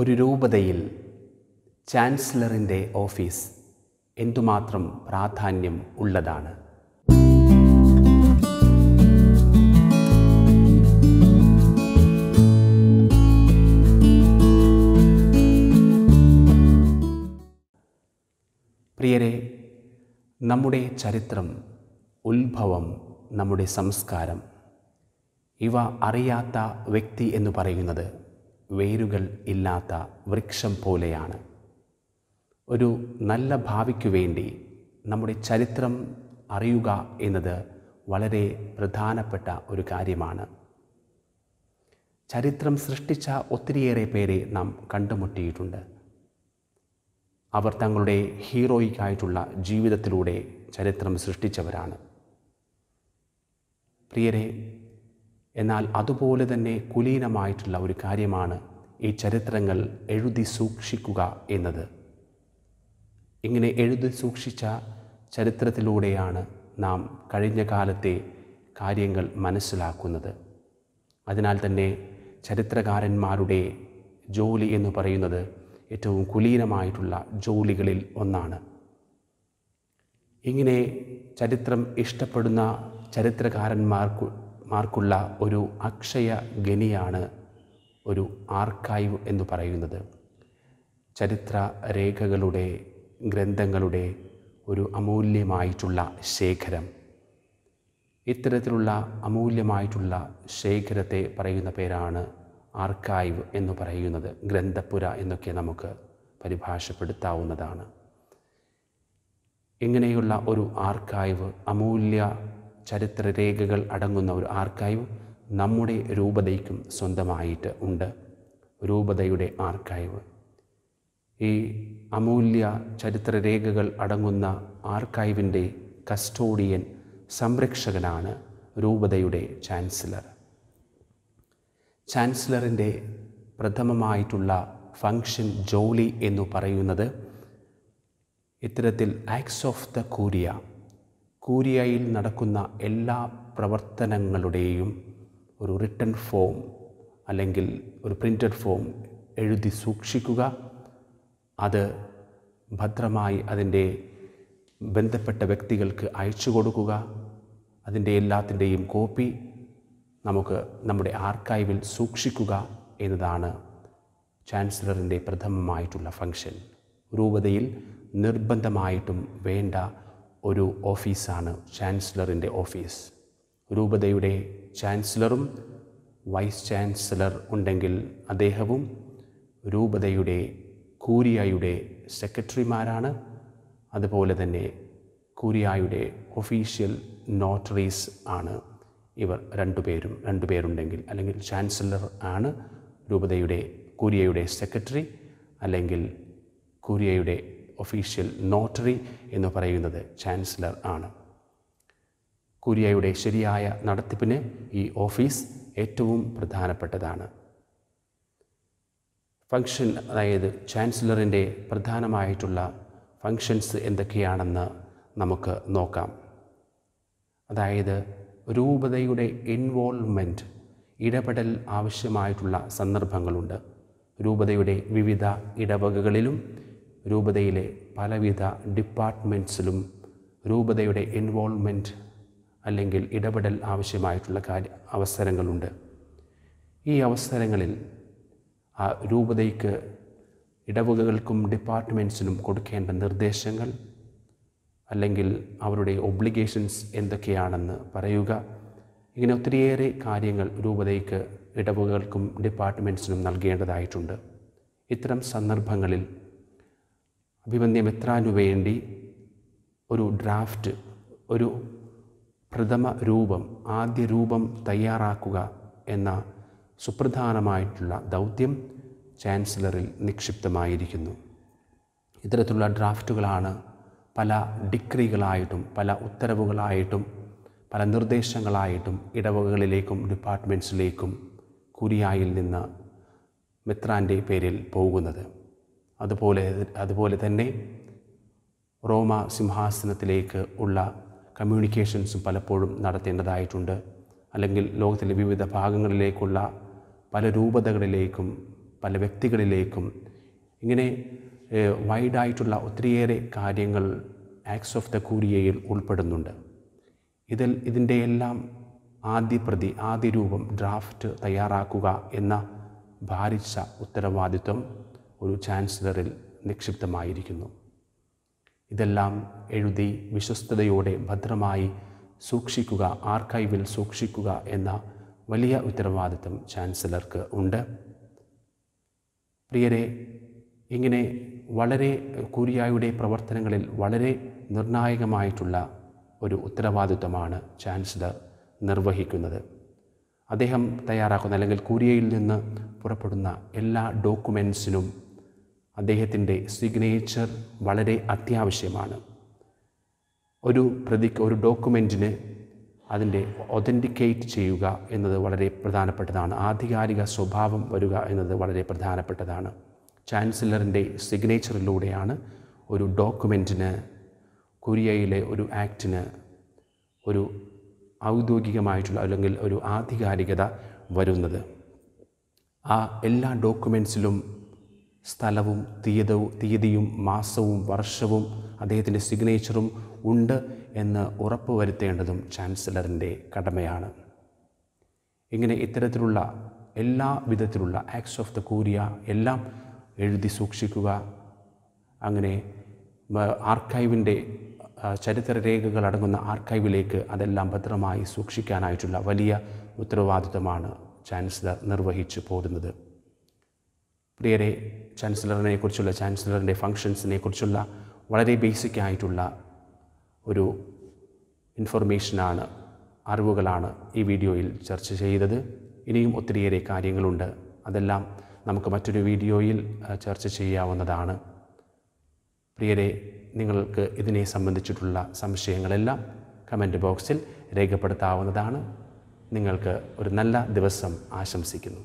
ഒരു രൂപതയിൽ ചാൻസലറിൻ്റെ ഓഫീസ് എന്തുമാത്രം പ്രാധാന്യം ഉള്ളതാണ് പ്രിയരെ നമ്മുടെ ചരിത്രം ഉത്ഭവം നമ്മുടെ സംസ്കാരം ഇവ അറിയാത്ത വ്യക്തി എന്ന് പറയുന്നത് വേരുകൾ ഇല്ലാത്ത വൃക്ഷം പോലെയാണ് ഒരു നല്ല ഭാവിക്ക് വേണ്ടി നമ്മുടെ ചരിത്രം അറിയുക എന്നത് വളരെ പ്രധാനപ്പെട്ട ഒരു കാര്യമാണ് ചരിത്രം സൃഷ്ടിച്ച ഒത്തിരിയേറെ പേരെ നാം കണ്ടുമുട്ടിയിട്ടുണ്ട് അവർ തങ്ങളുടെ ഹീറോയിക്കായിട്ടുള്ള ജീവിതത്തിലൂടെ ചരിത്രം സൃഷ്ടിച്ചവരാണ് പ്രിയരെ എന്നാൽ അതുപോലെ തന്നെ കുലീനമായിട്ടുള്ള ഒരു കാര്യമാണ് ഈ ചരിത്രങ്ങൾ എഴുതി സൂക്ഷിക്കുക എന്നത് ഇങ്ങനെ എഴുതി സൂക്ഷിച്ച ചരിത്രത്തിലൂടെയാണ് നാം കഴിഞ്ഞ കാലത്തെ കാര്യങ്ങൾ മനസ്സിലാക്കുന്നത് അതിനാൽ തന്നെ ചരിത്രകാരന്മാരുടെ ജോലി എന്ന് പറയുന്നത് ഏറ്റവും കുലീനമായിട്ടുള്ള ജോലികളിൽ ഒന്നാണ് ഇങ്ങനെ ചരിത്രം ഇഷ്ടപ്പെടുന്ന ചരിത്രകാരന്മാർക്ക് മാർക്കുള്ള ഒരു അക്ഷയ ഗനിയാണ് ഒരു ആർക്കൈവ് എന്ന് പറയുന്നത് ചരിത്ര രേഖകളുടെ ഗ്രന്ഥങ്ങളുടെ ഒരു അമൂല്യമായിട്ടുള്ള ശേഖരം ഇത്തരത്തിലുള്ള അമൂല്യമായിട്ടുള്ള ശേഖരത്തെ പറയുന്ന പേരാണ് ആർക്കൈവ് എന്ന് പറയുന്നത് ഗ്രന്ഥപുര എന്നൊക്കെ നമുക്ക് പരിഭാഷപ്പെടുത്താവുന്നതാണ് ഇങ്ങനെയുള്ള ഒരു ആർക്കൈവ് അമൂല്യ ചരിത്രരേഖകൾ അടങ്ങുന്ന ഒരു ആർക്കൈവ് നമ്മുടെ രൂപതയ്ക്കും സ്വന്തമായിട്ട് ഉണ്ട് രൂപതയുടെ ആർക്കൈവ് ഈ അമൂല്യ ചരിത്രരേഖകൾ അടങ്ങുന്ന ആർക്കൈവിൻ്റെ കസ്റ്റോഡിയൻ സംരക്ഷകനാണ് രൂപതയുടെ ചാൻസലർ ചാൻസലറിൻ്റെ പ്രഥമമായിട്ടുള്ള ഫങ്ഷൻ ജോലി എന്നു പറയുന്നത് ഇത്തരത്തിൽ ആക്സ് ഓഫ് ദ കൂരിയ കൂരിയയിൽ നടക്കുന്ന എല്ലാ പ്രവർത്തനങ്ങളുടെയും ഒരു റിട്ടൺ ഫോം അല്ലെങ്കിൽ ഒരു പ്രിൻ്റഡ് ഫോം എഴുതി സൂക്ഷിക്കുക അത് ഭദ്രമായി അതിൻ്റെ ബന്ധപ്പെട്ട വ്യക്തികൾക്ക് അയച്ചു കൊടുക്കുക അതിൻ്റെ എല്ലാത്തിൻ്റെയും കോപ്പി നമുക്ക് നമ്മുടെ ആർക്കൈവിൽ സൂക്ഷിക്കുക എന്നതാണ് ചാൻസലറിൻ്റെ പ്രഥമമായിട്ടുള്ള ഫങ്ഷൻ രൂപതയിൽ നിർബന്ധമായിട്ടും വേണ്ട ഒരു ഓഫീസാണ് ചാൻസലറിൻ്റെ ഓഫീസ് രൂപതയുടെ ചാൻസലറും വൈസ് ചാൻസലർ ഉണ്ടെങ്കിൽ അദ്ദേഹവും രൂപതയുടെ കൂരിയായുടെ സെക്രട്ടറിമാരാണ് അതുപോലെ തന്നെ കൂരിയായുടെ ഒഫീഷ്യൽ നോട്ടറീസ് ആണ് ഇവർ രണ്ടുപേരും രണ്ടുപേരുണ്ടെങ്കിൽ അല്ലെങ്കിൽ ചാൻസലർ ആണ് രൂപതയുടെ കൂരിയയുടെ സെക്രട്ടറി അല്ലെങ്കിൽ കൂരിയയുടെ ഒഫീഷ്യൽ നോട്ടറി എന്ന് പറയുന്നത് ചാൻസലർ ആണ് കുര്യയുടെ ശരിയായ നടത്തിപ്പിന് ഈ ഓഫീസ് ഏറ്റവും പ്രധാനപ്പെട്ടതാണ് ഫങ്ഷൻ അതായത് ചാൻസലറിൻ്റെ പ്രധാനമായിട്ടുള്ള ഫങ്ഷൻസ് എന്തൊക്കെയാണെന്ന് നമുക്ക് നോക്കാം അതായത് രൂപതയുടെ ഇൻവോൾവ്മെൻറ്റ് ഇടപെടൽ ആവശ്യമായിട്ടുള്ള സന്ദർഭങ്ങളുണ്ട് രൂപതയുടെ വിവിധ ഇടവകകളിലും രൂപതയിലെ പലവിധ ഡിപ്പാർട്ട്മെൻറ്റ്സിലും രൂപതയുടെ ഇൻവോൾവ്മെൻറ്റ് അല്ലെങ്കിൽ ഇടപെടൽ ആവശ്യമായിട്ടുള്ള കാര്യ അവസരങ്ങളുണ്ട് ഈ അവസരങ്ങളിൽ ആ രൂപതയ്ക്ക് ഇടവകകൾക്കും ഡിപ്പാർട്ട്മെൻറ്റ്സിനും കൊടുക്കേണ്ട നിർദ്ദേശങ്ങൾ അല്ലെങ്കിൽ അവരുടെ ഒബ്ലിഗേഷൻസ് എന്തൊക്കെയാണെന്ന് പറയുക ഇങ്ങനെ ഒത്തിരിയേറെ കാര്യങ്ങൾ രൂപതയ്ക്ക് ഇടവകകൾക്കും ഡിപ്പാർട്ട്മെൻറ്റ്സിനും നൽകേണ്ടതായിട്ടുണ്ട് ഇത്തരം സന്ദർഭങ്ങളിൽ അഭിമന്യ മെത്രാനു വേണ്ടി ഒരു ഡ്രാഫ്റ്റ് ഒരു പ്രഥമ രൂപം ആദ്യ രൂപം തയ്യാറാക്കുക എന്ന സുപ്രധാനമായിട്ടുള്ള ദൗത്യം ചാൻസലറിൽ നിക്ഷിപ്തമായിരിക്കുന്നു ഇത്തരത്തിലുള്ള ഡ്രാഫ്റ്റുകളാണ് പല ഡിഗ്രികളായിട്ടും പല ഉത്തരവുകളായിട്ടും പല നിർദ്ദേശങ്ങളായിട്ടും ഇടവകകളിലേക്കും ഡിപ്പാർട്ട്മെൻറ്റ്സിലേക്കും കുരിയായിൽ നിന്ന് മിത്രാൻ്റെ പേരിൽ പോകുന്നത് അതുപോലെ അതുപോലെ തന്നെ റോമ സിംഹാസനത്തിലേക്ക് ഉള്ള കമ്മ്യൂണിക്കേഷൻസും പലപ്പോഴും നടത്തേണ്ടതായിട്ടുണ്ട് അല്ലെങ്കിൽ ലോകത്തിലെ വിവിധ ഭാഗങ്ങളിലേക്കുള്ള പല രൂപതകളിലേക്കും പല വ്യക്തികളിലേക്കും ഇങ്ങനെ വൈഡായിട്ടുള്ള ഒത്തിരിയേറെ കാര്യങ്ങൾ ആക്സ് ഓഫ് ദ കൂരിയയിൽ ഉൾപ്പെടുന്നുണ്ട് ഇതിൽ ഇതിൻ്റെ എല്ലാം ആദ്യ പ്രതി ആദ്യ രൂപം ഡ്രാഫ്റ്റ് തയ്യാറാക്കുക എന്ന ഭാരിച്ച ഉത്തരവാദിത്വം ഒരു ചാൻസലറിൽ നിക്ഷിപ്തമായിരിക്കുന്നു ഇതെല്ലാം എഴുതി വിശ്വസ്തയോടെ ഭദ്രമായി സൂക്ഷിക്കുക ആർക്കൈവിൽ സൂക്ഷിക്കുക എന്ന വലിയ ഉത്തരവാദിത്വം ചാൻസലർക്ക് ഉണ്ട് പ്രിയരെ ഇങ്ങനെ വളരെ കൂരിയായുടെ പ്രവർത്തനങ്ങളിൽ വളരെ നിർണായകമായിട്ടുള്ള ഒരു ഉത്തരവാദിത്വമാണ് ചാൻസലർ നിർവഹിക്കുന്നത് അദ്ദേഹം തയ്യാറാക്കുന്ന അല്ലെങ്കിൽ കൂരിയയിൽ നിന്ന് പുറപ്പെടുന്ന എല്ലാ ഡോക്യുമെൻസിനും അദ്ദേഹത്തിൻ്റെ സിഗ്നേച്ചർ വളരെ അത്യാവശ്യമാണ് ഒരു പ്രതിക്ക് ഒരു ഡോക്യുമെൻറ്റിന് അതിൻ്റെ ഒതൻറ്റിക്കേറ്റ് ചെയ്യുക എന്നത് വളരെ പ്രധാനപ്പെട്ടതാണ് ആധികാരിക സ്വഭാവം വരിക എന്നത് വളരെ പ്രധാനപ്പെട്ടതാണ് ചാൻസലറിൻ്റെ സിഗ്നേച്ചറിലൂടെയാണ് ഒരു ഡോക്യുമെൻറ്റിന് കൊറിയയിലെ ഒരു ആക്റ്റിന് ഒരു ഔദ്യോഗികമായിട്ടുള്ള അല്ലെങ്കിൽ ഒരു ആധികാരികത വരുന്നത് ആ എല്ലാ ഡോക്യുമെൻസിലും സ്ഥലവും തീയതവും തീയതിയും മാസവും വർഷവും അദ്ദേഹത്തിൻ്റെ സിഗ്നേച്ചറും ഉണ്ട് എന്ന് ഉറപ്പ് വരുത്തേണ്ടതും ചാൻസലറിൻ്റെ കടമയാണ് ഇങ്ങനെ ഇത്തരത്തിലുള്ള എല്ലാ വിധത്തിലുള്ള ആക്ട്സ് ഓഫ് ദ കൂരിയ എല്ലാം എഴുതി സൂക്ഷിക്കുക അങ്ങനെ ആർക്കൈവിൻ്റെ ചരിത്രരേഖകൾ അടങ്ങുന്ന ആർക്കൈവിലേക്ക് അതെല്ലാം ഭദ്രമായി സൂക്ഷിക്കാനായിട്ടുള്ള വലിയ ഉത്തരവാദിത്തമാണ് ചാൻസലർ നിർവഹിച്ചു പോരുന്നത് പ്രിയരെ ചാൻസലറിനെ കുറിച്ചുള്ള ചാൻസലറിൻ്റെ ഫങ്ഷൻസിനെ കുറിച്ചുള്ള വളരെ ബേസിക് ആയിട്ടുള്ള ഒരു ഇൻഫർമേഷനാണ് അറിവുകളാണ് ഈ വീഡിയോയിൽ ചർച്ച ചെയ്തത് ഇനിയും ഒത്തിരിയേറെ കാര്യങ്ങളുണ്ട് അതെല്ലാം നമുക്ക് മറ്റൊരു വീഡിയോയിൽ ചർച്ച ചെയ്യാവുന്നതാണ് പ്രിയരെ നിങ്ങൾക്ക് ഇതിനെ സംബന്ധിച്ചിട്ടുള്ള സംശയങ്ങളെല്ലാം കമൻറ്റ് ബോക്സിൽ രേഖപ്പെടുത്താവുന്നതാണ് നിങ്ങൾക്ക് ഒരു നല്ല ദിവസം ആശംസിക്കുന്നു